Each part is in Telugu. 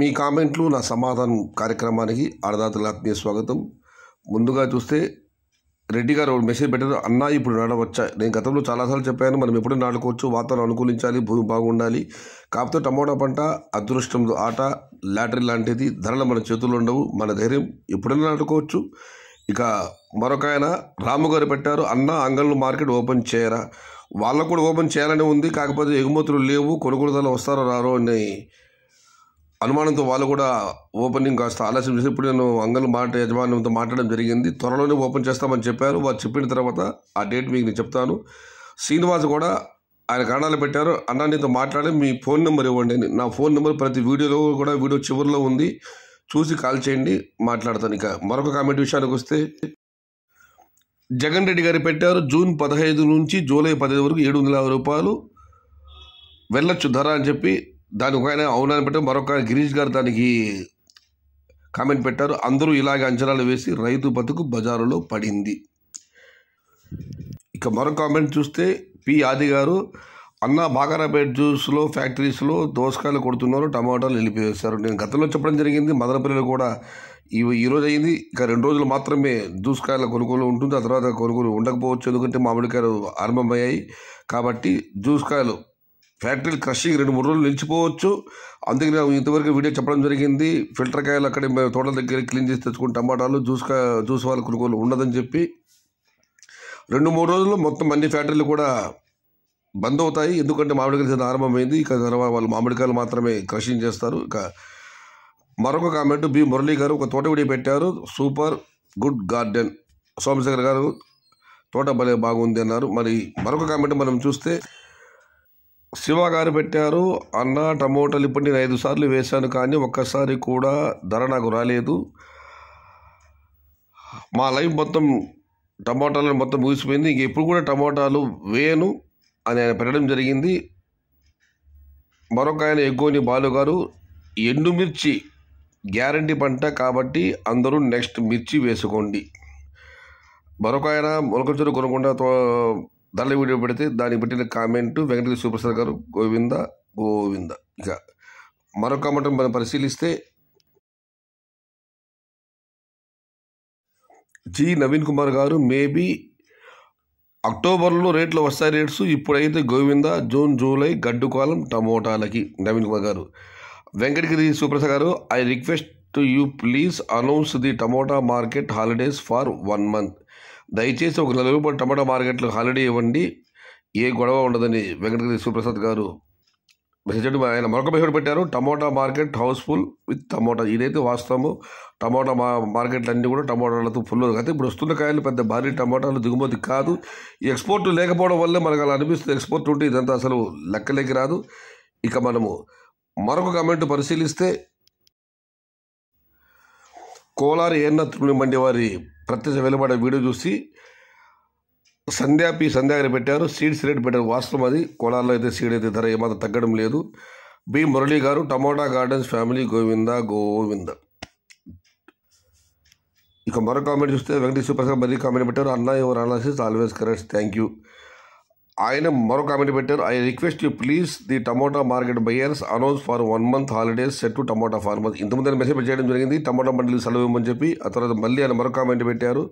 మీ కామెంట్లు నా సమాధానం కార్యక్రమానికి ఆడదాతల ఆత్మీయ స్వాగతం ముందుగా చూస్తే రెడ్డి గారు మెసేజ్ పెట్టారు అన్నా ఇప్పుడు నాడవచ్చా నేను గతంలో చాలాసార్లు చెప్పాను మనం ఎప్పుడు నాడుకోవచ్చు వాతావరణం అనుకూలించాలి భూమి బాగుండాలి కాకపోతే టమోటా పంట అదృష్టం ఆట లాటరీ లాంటిది ధరలు మన చేతుల్లో ఉండవు మన ధైర్యం ఎప్పుడైనా నాటుకోవచ్చు ఇక మరొక ఆయన రాముగారు పెట్టారు అన్న అంగళ్ళు మార్కెట్ ఓపెన్ చేయరా వాళ్ళకు కూడా ఓపెన్ చేయాలని ఉంది కాకపోతే ఎగుమతులు లేవు కొనుగోలుదారులు వస్తారో రారో అని అనుమానంతో వాళ్ళు కూడా ఓపెనింగ్ కాస్త ఆలస్యం చేసి ఇప్పుడు నేను అంగల్ మాట యజమానితో మాట్లాడడం జరిగింది త్వరలోనే ఓపెన్ చేస్తామని చెప్పారు వారు చెప్పిన తర్వాత ఆ డేట్ మీకు నేను చెప్తాను శ్రీనివాస్ కూడా ఆయన కారణాలు పెట్టారు అన్న నీతో మాట్లాడి మీ ఫోన్ నెంబర్ ఇవ్వండి అని నా ఫోన్ నెంబర్ ప్రతి వీడియోలో కూడా వీడియో చివరిలో ఉంది చూసి కాల్ చేయండి మాట్లాడతాను ఇక మరొక కామెంట్ విషయానికి వస్తే జగన్ రెడ్డి గారు పెట్టారు జూన్ పదహైదు నుంచి జూలై పదిహేను వరకు ఏడు వందల రూపాయలు వెళ్ళొచ్చు ధర అని చెప్పి దాని ఒక ఆయన అవునాన్ని పెట్టడం మరొక గిరీష్ గారు దానికి కామెంట్ పెట్టారు అందరూ ఇలాగే అంచనాలు వేసి రైతు బతుకు బజారులో పడింది ఇక మరో కామెంట్ చూస్తే పి ఆది గారు అన్న బాగారాపేట జ్యూస్లో ఫ్యాక్టరీస్లో దోసకాయలు కొడుతున్నారు టమాటాలు నిలిపివేశారు నేను గతంలో చెప్పడం జరిగింది మదనపల్లిలో కూడా ఇవి ఈరోజు అయింది ఇక రెండు రోజులు మాత్రమే జ్యూస్కాయల కొనుగోలు ఉంటుంది ఆ తర్వాత కొనుగోలు ఉండకపోవచ్చు ఎందుకంటే మామిడికాయలు ఆరంభమయ్యాయి కాబట్టి జ్యూస్కాయలు ఫ్యాక్టరీలు క్రషింగ్ రెండు మూడు రోజులు నిలిచిపోవచ్చు అందుకే నేను ఇంతవరకు వీడియో చెప్పడం జరిగింది ఫిల్టర్ కాయలు అక్కడ తోటల దగ్గర క్లీన్ చేసి తెచ్చుకుని టమాటాలు జ్యూస్ జ్యూస్ వాళ్ళ కొనుగోలు ఉండదని చెప్పి రెండు మూడు రోజులు మొత్తం అన్ని ఫ్యాక్టరీలు కూడా బంద్ అవుతాయి ఎందుకంటే మామిడికాయలు సీజన్ ఆరంభమైంది ఇక తర్వాత వాళ్ళు మామిడికాయలు మాత్రమే క్రషింగ్ చేస్తారు ఇక మరొక కామెంట్ బి మురళీ గారు ఒక తోట వీడియో పెట్టారు సూపర్ గుడ్ గార్డెన్ సోమశేఖర్ గారు తోట భలే బాగుంది అన్నారు మరి మరొక కామెంట్ మనం చూస్తే శివగారు పెట్టారు అన్న టమోటాలు ఇప్పుడు నేను ఐదు సార్లు వేశాను కానీ ఒక్కసారి కూడా ధర నాకు రాలేదు మా లైఫ్ మొత్తం టమోటాలను మొత్తం ముగిసిపోయింది ఇంక ఎప్పుడు కూడా టమోటాలు వేయను అని ఆయన పెట్టడం జరిగింది మరొక ఆయన ఎగ్గోని బాలుగారు ఎండుమిర్చి గ్యారంటీ పంట కాబట్టి అందరూ నెక్స్ట్ మిర్చి వేసుకోండి మరొక ఆయన మొలకచూరు కొనుగొండ దాంట్లో వీడియో పెడితే దానికి పెట్టిన కామెంట్ సూపర్ స్టార్ గారు గోవింద గోవింద ఇక మరో కామెంట్ మనం పరిశీలిస్తే జి నవీన్ కుమార్ గారు మేబీ అక్టోబర్లో రేట్లు వస్తాయి రేట్స్ ఇప్పుడైతే గోవింద జూన్ జూలై గడ్డు కాలం టమోటాలకి నవీన్ కుమార్ గారు వెంకటగిరి సుప్రస గారు I request to you please announce the tomato market holidays for one month దయచేసి ఒక నెల రూపాయలు టమాటా మార్కెట్లో హాలిడే ఇవ్వండి ఏ గొడవ ఉండదని వెంకటగిరి సుప్రసాద్ గారు మెసేజ్ ఆయన మరొక మెసేజ్ పెట్టారు tomato market house full with tomato ఇదైతే వాస్తవము టమోటా మా మార్కెట్లు అన్నీ కూడా టమోటాలతో ఫుల్ కాదు ఇప్పుడు వస్తున్న కాయలు పెద్ద భారీ టమోటాలు దిగుమతి కాదు ఈ ఎక్స్పోర్ట్ లేకపోవడం వల్లే మనకు అలా అనిపిస్తుంది ఎక్స్పోర్ట్ ఉంటే ఇదంతా అసలు లెక్కలేకి రాదు ఇక మనము మరొక కమెంట్ పరిశీలిస్తే కోలారు ఏర్నాథ్ మండి వారి ప్రత్యక్ష వెలువడే వీడియో చూసి సంధ్యా పి పెట్టారు సీడ్స్ రేట్ పెట్టారు వాస్తవం అది కోలార్లో అయితే సీడ్ అయితే ధర ఏమాత్రం తగ్గడం లేదు B Murali garu tomato gardens family Govinda Govinda ఇక మరో కామెంట్ చూస్తే వెంకటేశ్వర ప్రసాద్ మరీ కామెంట్ పెట్టారు అన్న your analysis always correct thank you ఆయన మరో కామెంట్ పెట్టారు I request you please the tomato market buyers announce for one month holidays set to tomato farmers ఇంతకుముందు మెసేజ్ చేయడం జరిగింది టమోటా మండలి సెలవు ఇవ్వమని చెప్పి ఆ తర్వాత మళ్ళీ ఆయన మరో కామెంట్ పెట్టారు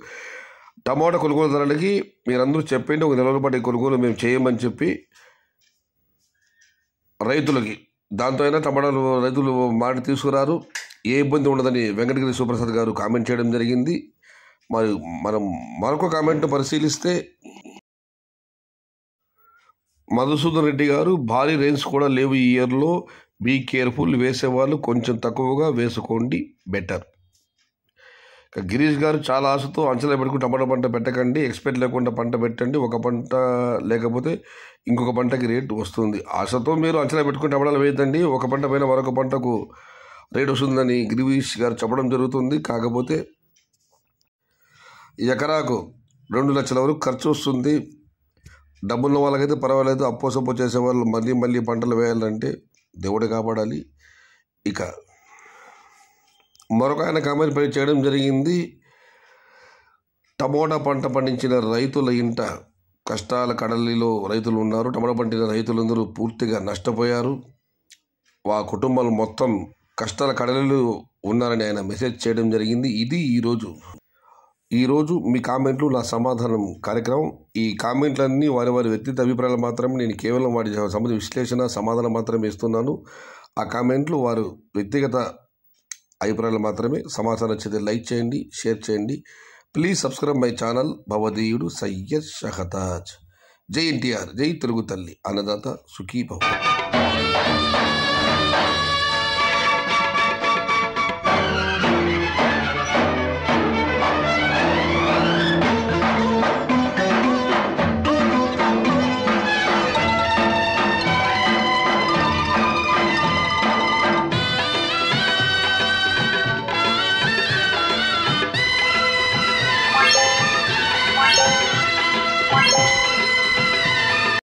టమోటా కొనుగోలు ధరలకి మీరందరూ చెప్పండి ఒక నెల పాటు కొనుగోలు మేము చేయమని చెప్పి రైతులకి దాంతో అయినా టమాటాలు రైతులు మాట తీసుకురారు ఏ ఇబ్బంది ఉండదని వెంకటగిరి సుప్రసాద్ గారు కామెంట్ చేయడం జరిగింది మరి మనం మరొక కామెంట్ పరిశీలిస్తే మధుసూదన్ రెడ్డి గారు భారీ రేంజ్ కూడా లేవు ఈ ఇయర్లో బీ కేర్ఫుల్ వేసేవాళ్ళు కొంచెం తక్కువగా వేసుకోండి బెటర్ గిరీష్ గారు చాలా ఆశతో అంచనా పెట్టుకుని టమాటా పంట పెట్టకండి ఎక్స్పెక్ట్ లేకుండా పంట పెట్టండి ఒక పంట లేకపోతే ఇంకొక పంటకి రేటు వస్తుంది ఆశతో మీరు అంచనా పెట్టుకుని టమాటాలు వేయద్దండి ఒక పంట పైన మరొక పంటకు రేటు వస్తుందని గిరీష్ గారు చెప్పడం జరుగుతుంది కాకపోతే ఎకరాకు రెండు లక్షల వరకు ఖర్చు వస్తుంది డబ్బున్న వాళ్ళకైతే పర్వాలేదు అప్పో చేసే చేసేవాళ్ళు మళ్ళీ మళ్ళీ పంటలు వేయాలంటే దేవుడు కాపాడాలి ఇక మరొక ఆయన కామెంట్ పై చేయడం జరిగింది టమోటా పంట పండించిన రైతుల ఇంట కష్టాల కడలిలో రైతులు ఉన్నారు టమోటా పండిన రైతులందరూ పూర్తిగా నష్టపోయారు వా కుటుంబాలు మొత్తం కష్టాల కడలిలో ఉన్నారని ఆయన మెసేజ్ చేయడం జరిగింది ఇది ఈరోజు ఈరోజు మీ కామెంట్లు నా సమాధానం కార్యక్రమం ఈ కామెంట్లన్నీ వారి వారి వ్యక్తిగత అభిప్రాయాలు మాత్రమే నేను కేవలం వాటి సంబంధించిన విశ్లేషణ సమాధానం మాత్రమే ఇస్తున్నాను ఆ కామెంట్లు వారు వ్యక్తిగత అభిప్రాయాలు మాత్రమే సమాచారం వచ్చేది లైక్ చేయండి షేర్ చేయండి ప్లీజ్ సబ్స్క్రైబ్ మై ఛానల్ భవదీయుడు సయ్యద్ షహతాజ్ జై ఎన్టీఆర్ జై తెలుగు తల్లి అన్నదాత సుఖీ భవ